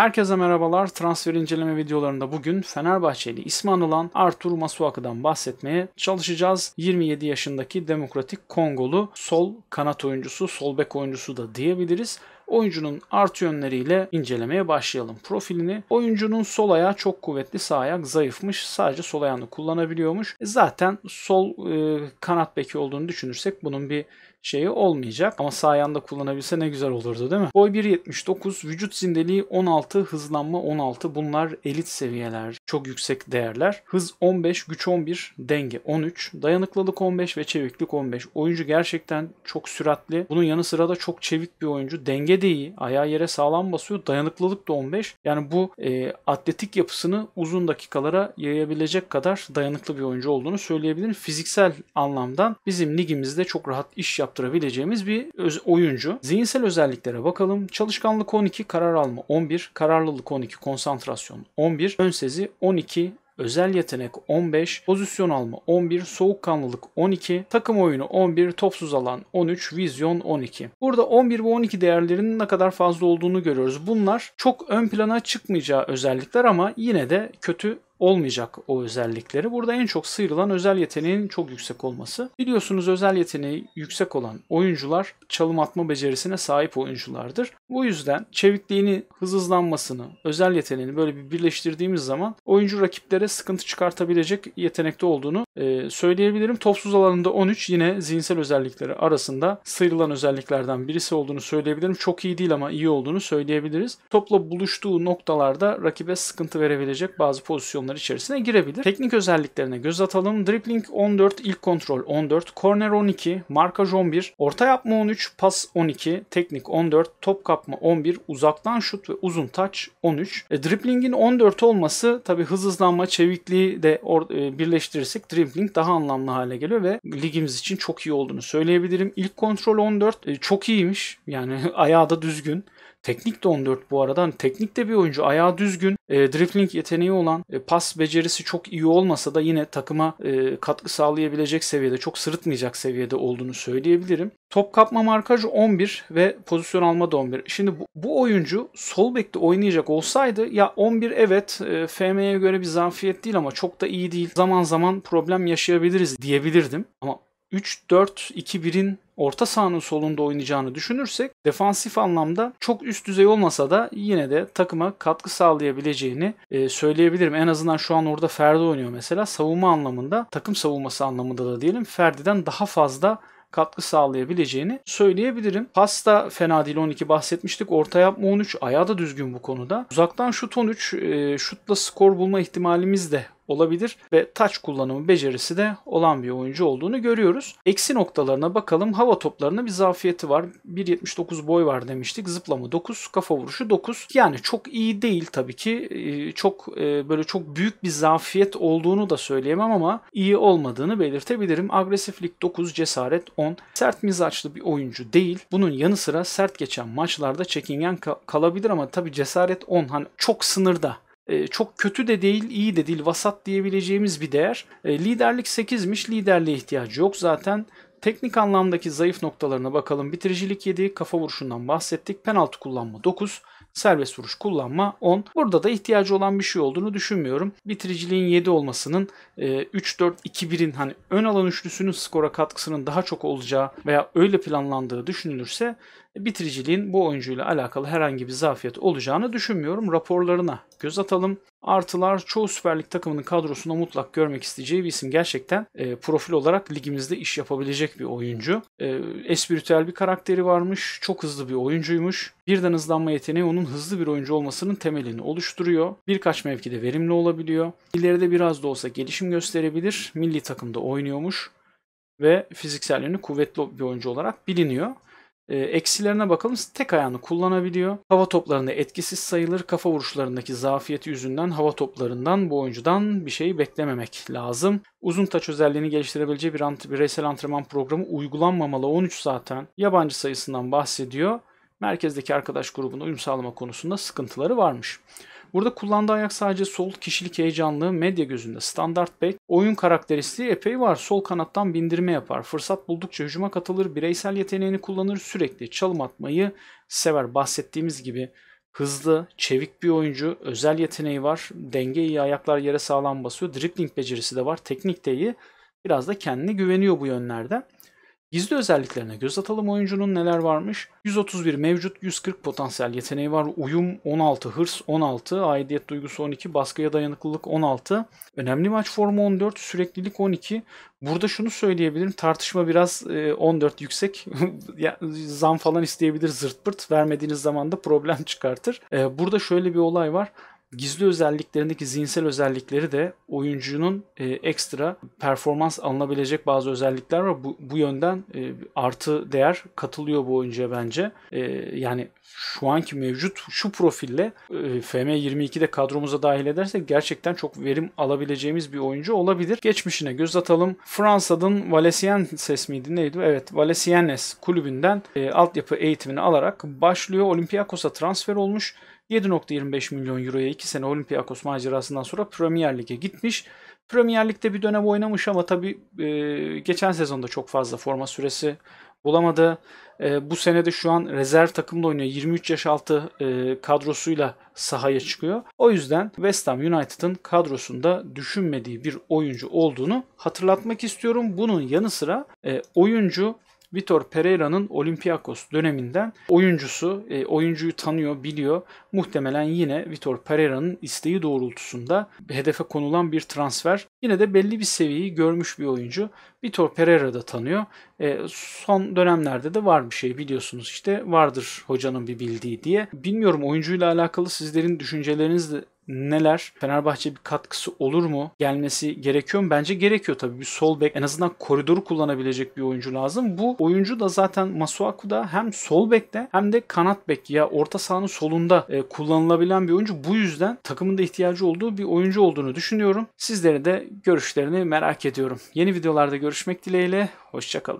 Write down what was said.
Herkese merhabalar. Transfer inceleme videolarında bugün Fenerbahçeli ismi anılan Artur Masuaku'dan bahsetmeye çalışacağız. 27 yaşındaki Demokratik Kongolu sol kanat oyuncusu, sol bek oyuncusu da diyebiliriz. Oyuncunun artı yönleriyle incelemeye başlayalım profilini. Oyuncunun sol ayağı çok kuvvetli, sağ ayak zayıfmış. Sadece sol ayağını kullanabiliyormuş. Zaten sol e, kanat beki olduğunu düşünürsek bunun bir şeyi olmayacak. Ama sağ yanda kullanabilse ne güzel olurdu değil mi? Boy 1.79, vücut zindeliği 16, hızlanma 16. Bunlar elit seviyeler, çok yüksek değerler. Hız 15, güç 11, denge 13, dayanıklılık 15 ve çeviklik 15. Oyuncu gerçekten çok süratli. Bunun yanı sıra da çok çevik bir oyuncu. Denge de iyi. Ayağı yere sağlam basıyor. Dayanıklılık da 15. Yani bu e, atletik yapısını uzun dakikalara yayabilecek kadar dayanıklı bir oyuncu olduğunu söyleyebilirim. Fiziksel anlamdan bizim ligimizde çok rahat iş yap yaptırabileceğimiz bir oyuncu. Zihinsel özelliklere bakalım. Çalışkanlık 12, karar alma 11, kararlılık 12, konsantrasyon 11, Ön önsezi 12, özel yetenek 15, pozisyon alma 11, soğukkanlılık 12, takım oyunu 11, topsuz alan 13, vizyon 12. Burada 11 ve 12 değerlerinin ne kadar fazla olduğunu görüyoruz. Bunlar çok ön plana çıkmayacağı özellikler ama yine de kötü olmayacak o özellikleri. Burada en çok sıyrılan özel yeteneğin çok yüksek olması. Biliyorsunuz özel yeteneği yüksek olan oyuncular çalım atma becerisine sahip oyunculardır. Bu yüzden çevikliğini, hız hızlanmasını, özel yeteneğini böyle bir birleştirdiğimiz zaman oyuncu rakiplere sıkıntı çıkartabilecek yetenekte olduğunu ee, söyleyebilirim. Topsuz alanında 13 yine zihinsel özellikleri arasında sıyrılan özelliklerden birisi olduğunu söyleyebilirim. Çok iyi değil ama iyi olduğunu söyleyebiliriz. Topla buluştuğu noktalarda rakibe sıkıntı verebilecek bazı pozisyonlar içerisine girebilir. Teknik özelliklerine göz atalım. Dribbling 14, ilk kontrol 14, corner 12, markaj 11, orta yapma 13, pas 12, teknik 14, top kapma 11, uzaktan şut ve uzun taç 13. E, dribbling'in 14 olması tabi hız hızlanma, çevikliği de e, birleştirirsek dribbling Rocket daha anlamlı hale geliyor ve ligimiz için çok iyi olduğunu söyleyebilirim. İlk kontrol 14 e, çok iyiymiş. Yani ayağı da düzgün. Teknik de 14 bu aradan. Hani teknik de bir oyuncu. Ayağı düzgün. E, dribbling yeteneği olan. E, pas becerisi çok iyi olmasa da yine takıma e, katkı sağlayabilecek seviyede. Çok sırıtmayacak seviyede olduğunu söyleyebilirim. Top kapma markajı 11 ve pozisyon alma da 11. Şimdi bu, bu oyuncu sol bekte oynayacak olsaydı ya 11 evet e, FM'ye göre bir zafiyet değil ama çok da iyi değil. Zaman zaman problem yaşayabiliriz diyebilirdim. Ama 3-4-2-1'in orta sahanın solunda oynayacağını düşünürsek defansif anlamda çok üst düzey olmasa da yine de takıma katkı sağlayabileceğini e, söyleyebilirim. En azından şu an orada Ferdi oynuyor mesela. Savunma anlamında, takım savunması anlamında da diyelim Ferdi'den daha fazla katkı sağlayabileceğini söyleyebilirim. Pasta fena değil 12 bahsetmiştik. Orta yapma 13. Ayağı da düzgün bu konuda. Uzaktan şut 13. E, şutla skor bulma ihtimalimiz de olabilir ve taç kullanımı becerisi de olan bir oyuncu olduğunu görüyoruz. Eksi noktalarına bakalım. Hava toplarına bir zafiyeti var. 1.79 boy var demiştik. Zıplama 9, kafa vuruşu 9. Yani çok iyi değil tabii ki. Ee, çok e, böyle çok büyük bir zafiyet olduğunu da söyleyemem ama iyi olmadığını belirtebilirim. Agresiflik 9, cesaret 10. Sert mizaçlı bir oyuncu değil. Bunun yanı sıra sert geçen maçlarda çekingen kalabilir ama tabii cesaret 10 hani çok sınırda. E, çok kötü de değil, iyi de değil, vasat diyebileceğimiz bir değer. E, liderlik 8'miş, liderliğe ihtiyacı yok zaten. Teknik anlamdaki zayıf noktalarına bakalım. Bitiricilik 7, kafa vuruşundan bahsettik. Penaltı kullanma 9, serbest vuruş kullanma 10. Burada da ihtiyacı olan bir şey olduğunu düşünmüyorum. Bitiriciliğin 7 olmasının 3-4-2-1'in e, hani ön alan üçlüsünün skora katkısının daha çok olacağı veya öyle planlandığı düşünülürse bitiriciliğin bu oyuncuyla alakalı herhangi bir zafiyet olacağını düşünmüyorum. Raporlarına göz atalım. Artılar çoğu Süper Lig takımının kadrosunda mutlak görmek isteyeceği bir isim. Gerçekten e, profil olarak ligimizde iş yapabilecek bir oyuncu. E, espritüel bir karakteri varmış. Çok hızlı bir oyuncuymuş. Birden hızlanma yeteneği onun hızlı bir oyuncu olmasının temelini oluşturuyor. Birkaç mevkide verimli olabiliyor. İleride biraz da olsa gelişim gösterebilir. Milli takımda oynuyormuş ve fiziksel yönü kuvvetli bir oyuncu olarak biliniyor. E, eksilerine bakalım. Tek ayağını kullanabiliyor. Hava toplarında etkisiz sayılır. Kafa vuruşlarındaki zafiyeti yüzünden hava toplarından bu oyuncudan bir şey beklememek lazım. Uzun taç özelliğini geliştirebileceği bir ant bireysel antrenman programı uygulanmamalı. 13 zaten. Yabancı sayısından bahsediyor. Merkezdeki arkadaş grubuna uyum sağlama konusunda sıkıntıları varmış. Burada kullandığı ayak sadece sol kişilik heyecanlı, medya gözünde standart bek. Oyun karakteristiği epey var. Sol kanattan bindirme yapar. Fırsat buldukça hücuma katılır. Bireysel yeteneğini kullanır. Sürekli çalım atmayı sever. Bahsettiğimiz gibi hızlı, çevik bir oyuncu. Özel yeteneği var. Denge iyi. Ayaklar yere sağlam basıyor. Dribbling becerisi de var. Teknik de iyi. Biraz da kendine güveniyor bu yönlerde. Gizli özelliklerine göz atalım oyuncunun neler varmış. 131 mevcut, 140 potansiyel yeteneği var. Uyum 16, hırs 16, aidiyet duygusu 12, baskıya dayanıklılık 16. Önemli maç formu 14, süreklilik 12. Burada şunu söyleyebilirim. Tartışma biraz 14 e, yüksek. Zam falan isteyebilir zırt pırt. Vermediğiniz zaman da problem çıkartır. E, burada şöyle bir olay var gizli özelliklerindeki zihinsel özellikleri de oyuncunun e, ekstra performans alınabilecek bazı özellikler var. Bu, bu yönden e, artı değer katılıyor bu oyuncuya bence. E, yani şu anki mevcut şu profille e, FM22'de e kadromuza dahil edersek gerçekten çok verim alabileceğimiz bir oyuncu olabilir. Geçmişine göz atalım. Fransa'dan Valenciennes miydi neydi? Evet Valenciennes kulübünden e, altyapı eğitimini alarak başlıyor. Olympiakos'a transfer olmuş 7.25 milyon euroya 2 sene Olympiakos macerasından sonra Premier Lig'e gitmiş. Premier Lig'de bir dönem oynamış ama tabii e, geçen sezonda çok fazla forma süresi bulamadı. E, bu senede şu an rezerv takımda oynuyor. 23 yaş altı e, kadrosuyla sahaya çıkıyor. O yüzden West Ham United'ın kadrosunda düşünmediği bir oyuncu olduğunu hatırlatmak istiyorum. Bunun yanı sıra e, oyuncu Vitor Pereira'nın Olympiakos döneminden oyuncusu, e, oyuncuyu tanıyor, biliyor. Muhtemelen yine Vitor Pereira'nın isteği doğrultusunda hedefe konulan bir transfer. Yine de belli bir seviyeyi görmüş bir oyuncu. Vitor Pereira da tanıyor. E, son dönemlerde de var bir şey biliyorsunuz işte vardır hocanın bir bildiği diye. Bilmiyorum oyuncuyla alakalı sizlerin düşünceleriniz de neler? Fenerbahçe bir katkısı olur mu? Gelmesi gerekiyor mu? Bence gerekiyor tabii. Bir sol bek en azından koridoru kullanabilecek bir oyuncu lazım. Bu oyuncu da zaten Masuaku'da hem sol bekte hem de kanat bek ya orta sahanın solunda e, kullanılabilen bir oyuncu. Bu yüzden takımında ihtiyacı olduğu bir oyuncu olduğunu düşünüyorum. sizlere de görüşlerini merak ediyorum. Yeni videolarda görüşmek dileğiyle. Hoşçakalın.